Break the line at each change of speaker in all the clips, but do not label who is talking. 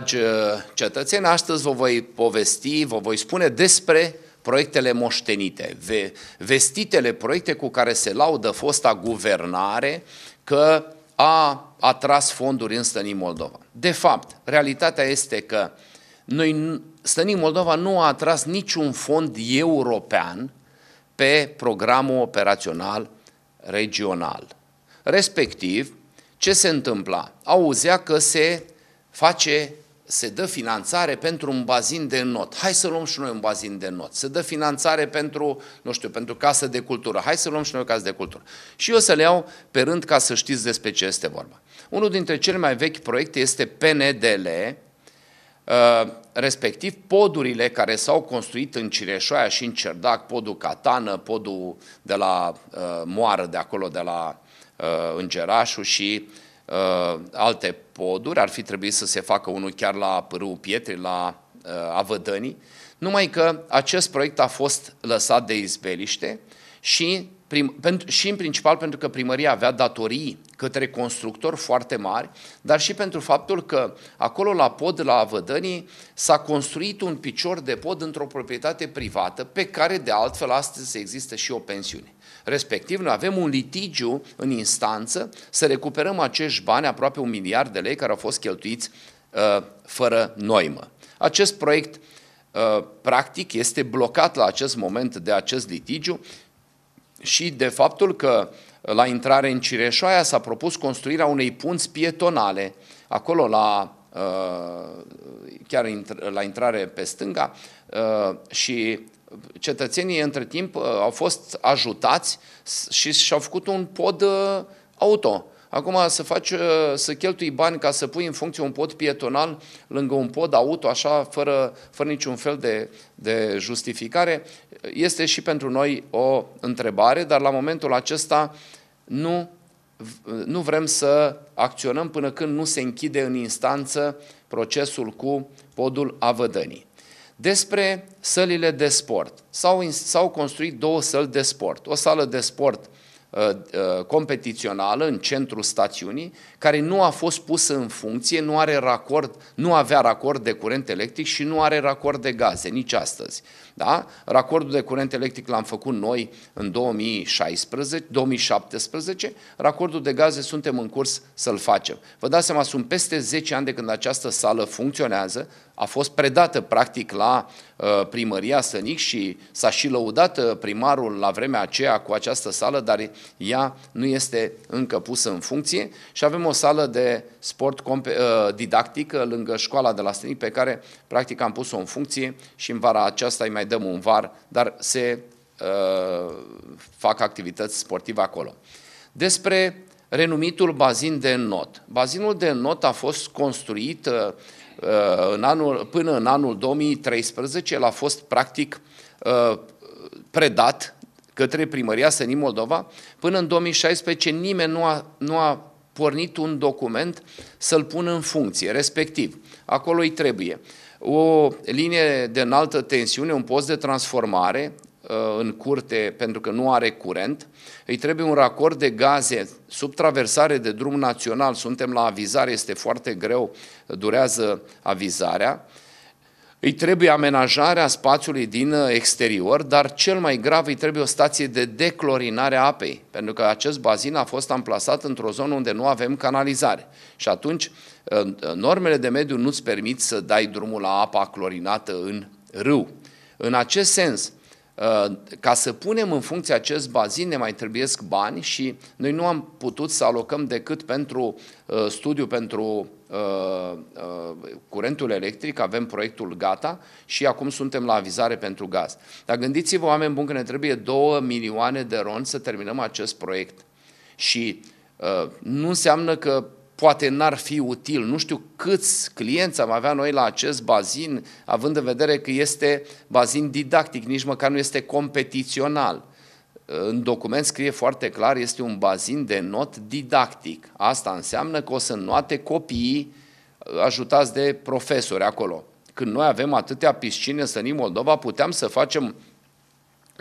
dragi uh, cetățeni, astăzi vă voi povesti, vă voi spune despre proiectele moștenite, vestitele proiecte cu care se laudă fosta guvernare că a atras fonduri în Stănii Moldova. De fapt, realitatea este că noi, Stănii Moldova nu a atras niciun fond european pe programul operațional regional. Respectiv, ce se întâmpla? Auzea că se face se dă finanțare pentru un bazin de not. Hai să luăm și noi un bazin de not. Se dă finanțare pentru, nu știu, pentru casă de cultură. Hai să luăm și noi o casă de cultură. Și eu să le iau pe rând ca să știți despre ce este vorba. Unul dintre cele mai vechi proiecte este PNDL, uh, respectiv podurile care s-au construit în Cireșoaia și în Cerdac, podul Catană, podul de la uh, Moară, de acolo, de la uh, Îngerașul și uh, alte poduri, ar fi trebuit să se facă unul chiar la Pârâu Pietri, la uh, Avădănii, numai că acest proiect a fost lăsat de izbeliște și, prim, pentru, și în principal pentru că primăria avea datorii către constructori foarte mari, dar și pentru faptul că acolo la pod, la Avădănii, s-a construit un picior de pod într-o proprietate privată, pe care de altfel astăzi există și o pensiune. Respectiv, noi avem un litigiu în instanță să recuperăm acești bani, aproape un miliard de lei, care au fost cheltuiți uh, fără noimă. Acest proiect, uh, practic, este blocat la acest moment de acest litigiu și de faptul că uh, la intrare în Cireșoaia s-a propus construirea unei punți pietonale. Acolo, la, uh, chiar la intrare pe stânga, uh, și cetățenii între timp uh, au fost ajutați și și-au făcut un pod auto. Acum să faci, să cheltui bani ca să pui în funcție un pod pietonal lângă un pod auto, așa, fără, fără niciun fel de, de justificare, este și pentru noi o întrebare, dar la momentul acesta nu, nu vrem să acționăm până când nu se închide în instanță procesul cu podul Avădănii. Despre sălile de sport. S-au, s-au construit două săli de sport. O sală de sport Uh, uh, competițională în centrul stațiunii, care nu a fost pusă în funcție, nu, are racord, nu avea racord de curent electric și nu are racord de gaze, nici astăzi. Da? Racordul de curent electric l-am făcut noi în 2016, 2017, racordul de gaze suntem în curs să-l facem. Vă dați seama, sunt peste 10 ani de când această sală funcționează, a fost predată practic la uh, primăria Sănic și s-a și lăudat uh, primarul la vremea aceea cu această sală, dar ea nu este încă pusă în funcție și avem o sală de sport uh, didactică lângă școala de la Sănic pe care practic am pus-o în funcție și în vara aceasta îi mai dăm un var, dar se fac activități sportive acolo. Despre renumitul bazin de not. Bazinul de not a fost construit uh, Uh, în anul, până în anul 2013 el a fost practic uh, predat către primăria Sănii Moldova. Până în 2016 nimeni nu a, nu a pornit un document să-l pună în funcție, respectiv. Acolo îi trebuie o linie de înaltă tensiune, un post de transformare, Uh, în curte pentru că nu are curent, îi trebuie un racord de gaze sub traversare de drum național, suntem la avizare, este foarte greu, durează avizarea, îi trebuie amenajarea spațiului din uh, exterior, dar cel mai grav îi trebuie o stație de declorinare a apei, pentru că acest bazin a fost amplasat într-o zonă unde nu avem canalizare. Și atunci uh, normele de mediu nu-ți permit să dai drumul la apa clorinată în râu. În acest sens, Uh, ca să punem în funcție acest bazin ne mai trebuie bani și noi nu am putut să alocăm decât pentru uh, studiu pentru uh, curentul electric, avem proiectul gata și acum suntem la avizare pentru gaz. Dar gândiți-vă, oameni buni, că ne trebuie 2 milioane de ron să terminăm acest proiect. Și nu înseamnă că poate n-ar fi util. Nu știu câți clienți am avea noi la acest bazin, având în vedere că este bazin didactic, nici măcar nu este competițional. În document scrie foarte clar, este un bazin de not didactic. Asta înseamnă că o să înnoate copiii uh, ajutați de profesori acolo. Când noi avem atâtea piscine în Moldova, puteam să facem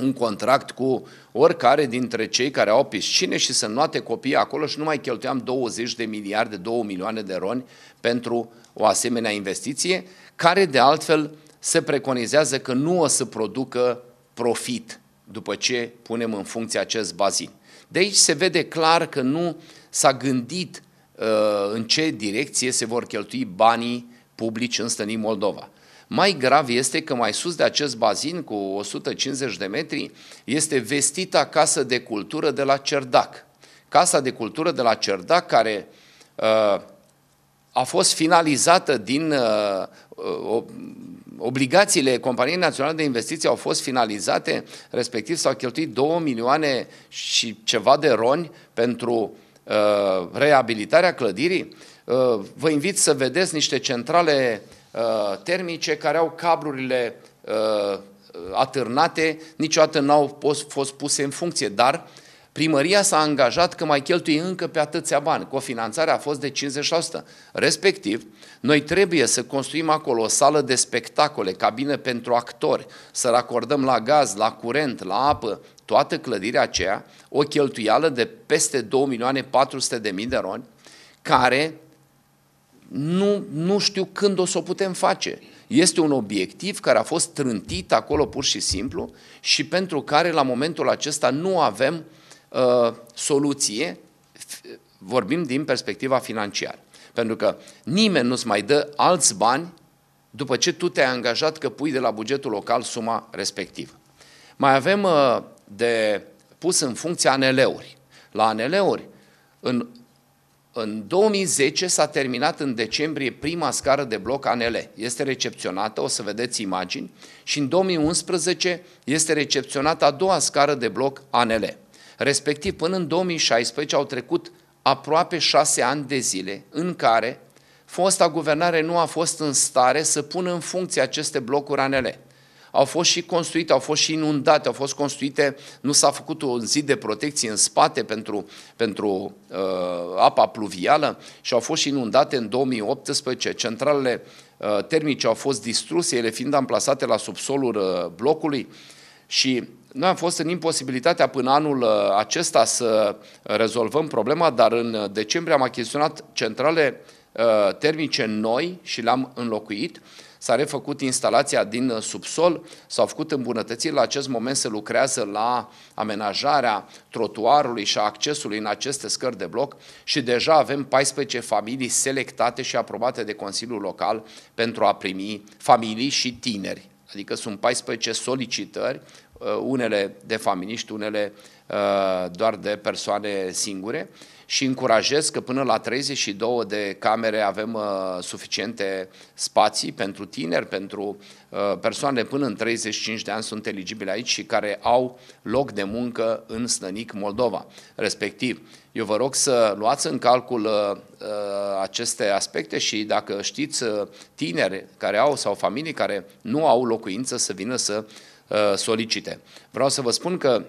un contract cu oricare dintre cei care au piscine și să nuate copiii acolo și nu mai cheltuiam 20 de miliarde, 2 milioane de roni pentru o asemenea investiție, care de altfel se preconizează că nu o să producă profit după ce punem în funcție acest bazin. De aici se vede clar că nu s-a gândit uh, în ce direcție se vor cheltui banii publici în Stănii Moldova. Mai grav este că mai sus de acest bazin, cu 150 de metri, este vestita casă de cultură de la Cerdac. Casa de cultură de la Cerdac, care uh, a fost finalizată din uh, uh obligațiile Companiei Naționale de Investiții au fost finalizate, respectiv s-au cheltuit 2 milioane și ceva de roni pentru uh, reabilitarea clădirii. Uh, vă invit să vedeți niște centrale Uh, termice care au cablurile uh, atârnate, niciodată n-au fost, fost puse în funcție, dar primăria s-a angajat că mai cheltuie încă pe atâția bani. Cofinanțarea a fost de 50%. Respectiv, noi trebuie să construim acolo o sală de spectacole, cabine pentru actori, să racordăm la gaz, la curent, la apă, toată clădirea aceea, o cheltuială de peste 2.400.000 de roni, care nu, nu știu când o să o putem face. Este un obiectiv care a fost trântit acolo pur și simplu și pentru care la momentul acesta nu avem uh, soluție, vorbim din perspectiva financiară. Pentru că nimeni nu-ți mai dă alți bani după ce tu te-ai angajat că pui de la bugetul local suma respectivă. Mai avem uh, de pus în funcție ANL-uri. La ANL-uri, în în 2010 s-a terminat în decembrie prima scară de bloc ANL. Este recepționată, o să vedeți imagini, și în 2011 este recepționată a doua scară de bloc ANL. Respectiv, până în 2016 au trecut aproape șase ani de zile în care fosta guvernare nu a fost în stare să pună în funcție aceste blocuri ANL au fost și construite, au fost și inundate, au fost construite, nu s-a făcut o zid de protecție în spate pentru, pentru uh, apa pluvială și au fost și inundate în 2018 centralele uh, termice au fost distruse, ele fiind amplasate la subsolul uh, blocului și noi am fost în imposibilitatea până anul uh, acesta să rezolvăm problema, dar în decembrie am achiziționat centrale uh, termice noi și le-am înlocuit s-a refăcut instalația din uh, subsol, s-au făcut îmbunătățiri, la acest moment se lucrează la amenajarea trotuarului și a accesului în aceste scări de bloc și deja avem 14 familii selectate și aprobate de Consiliul Local pentru a primi familii și tineri. Adică sunt 14 solicitări, uh, unele de familiști, unele uh, doar de persoane singure, și încurajez că până la 32 de camere avem uh, suficiente spații pentru tineri, pentru uh, persoane până în 35 de ani sunt eligibile aici și care au loc de muncă în Slănic, Moldova. Respectiv, eu vă rog să luați în calcul uh, uh aceste aspecte și dacă știți uh, tineri care au sau familii care nu au locuință să vină să uh, solicite. Vreau să vă spun că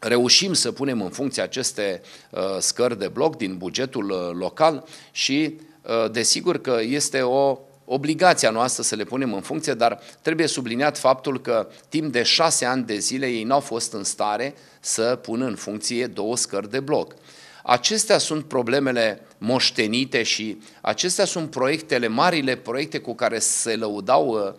reușim să punem în funcție aceste uh, scări de bloc din bugetul uh, local și uh, desigur că este o obligația noastră să le punem în funcție, dar trebuie subliniat faptul că timp de șase ani de zile ei n-au fost în stare să pună în funcție două scări de bloc. Acestea sunt problemele moștenite și acestea sunt proiectele, marile proiecte cu care se lăudau uh,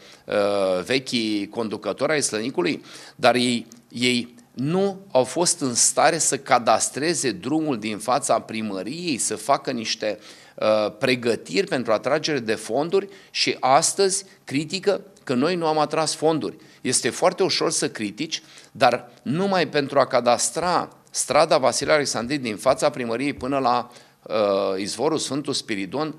vechii conducători ai Slănicului, dar ei, ei nu au fost în stare să cadastreze drumul din fața primăriei, să facă niște uh, pregătiri pentru atragere de fonduri și astăzi critică că noi nu am atras fonduri. Este foarte ușor să critici, dar numai pentru a cadastra strada Vasile Alexandrii din fața primăriei până la uh, izvorul Sfântul Spiridon,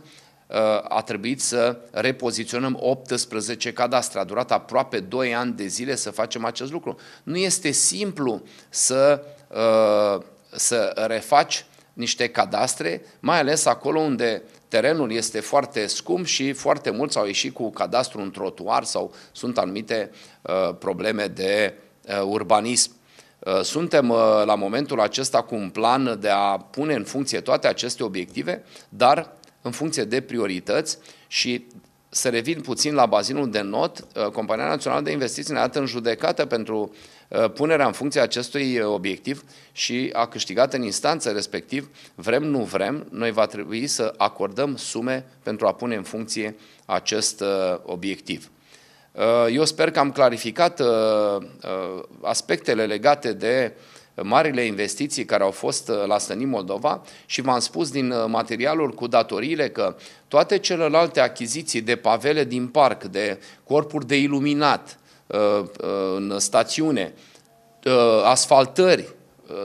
Uh, a trebuit să repoziționăm 18 cadastre. A durat aproape 2 ani de zile să facem acest lucru. Nu este simplu să, uh, să refaci niște cadastre, mai ales acolo unde terenul este foarte scump și foarte mulți au ieșit cu cadastru în trotuar sau sunt anumite uh, probleme de urbanism. Suntem la momentul acesta cu un plan de a pune în funcție toate aceste obiective, dar în funcție de priorități și să revin puțin la bazinul de not, uh, Compania Națională de Investiții ne-a dat în judecată pentru uh, punerea în funcție acestui uh, obiectiv și a câștigat în instanță respectiv, vrem, nu vrem, noi va trebui să acordăm sume pentru a pune în funcție acest obiectiv. Eu sper că am clarificat aspectele legate de uh, marile investiții care au fost uh, la Sănim Moldova și v-am spus din uh, materialul cu datoriile că toate celelalte achiziții de pavele din parc, de corpuri de iluminat uh, în stațiune, asfaltări,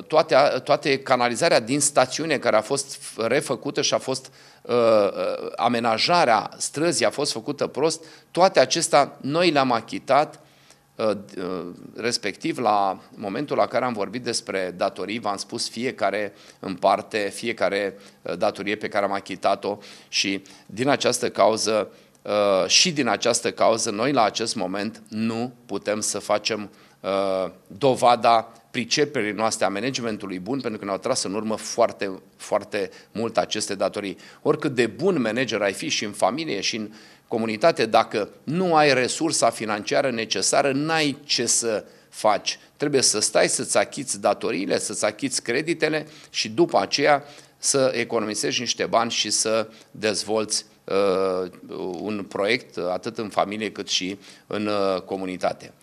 toate, toate canalizarea din stațiune care a fost refăcută și a fost amenajarea străzii a fost făcută prost, toate acestea noi le-am achitat Uh, uh, respectiv la momentul la care am vorbit despre datorii, v-am spus fiecare în parte, fiecare uh, datorie pe care am achitat-o și din această cauză și din această cauză noi la acest moment nu putem să facem dovada priceperii noastre a managementului bun, pentru că ne-au tras în urmă foarte, foarte mult aceste datorii. Oricât de bun manager ai fi și în familie și în, comunitate, dacă nu ai resursa financiară necesară, n-ai ce să faci. Trebuie să stai să-ți achiți datoriile, să-ți achiți creditele și după aceea să economisești niște bani și să dezvolți uh, un proiect atât în familie cât și în uh, comunitate.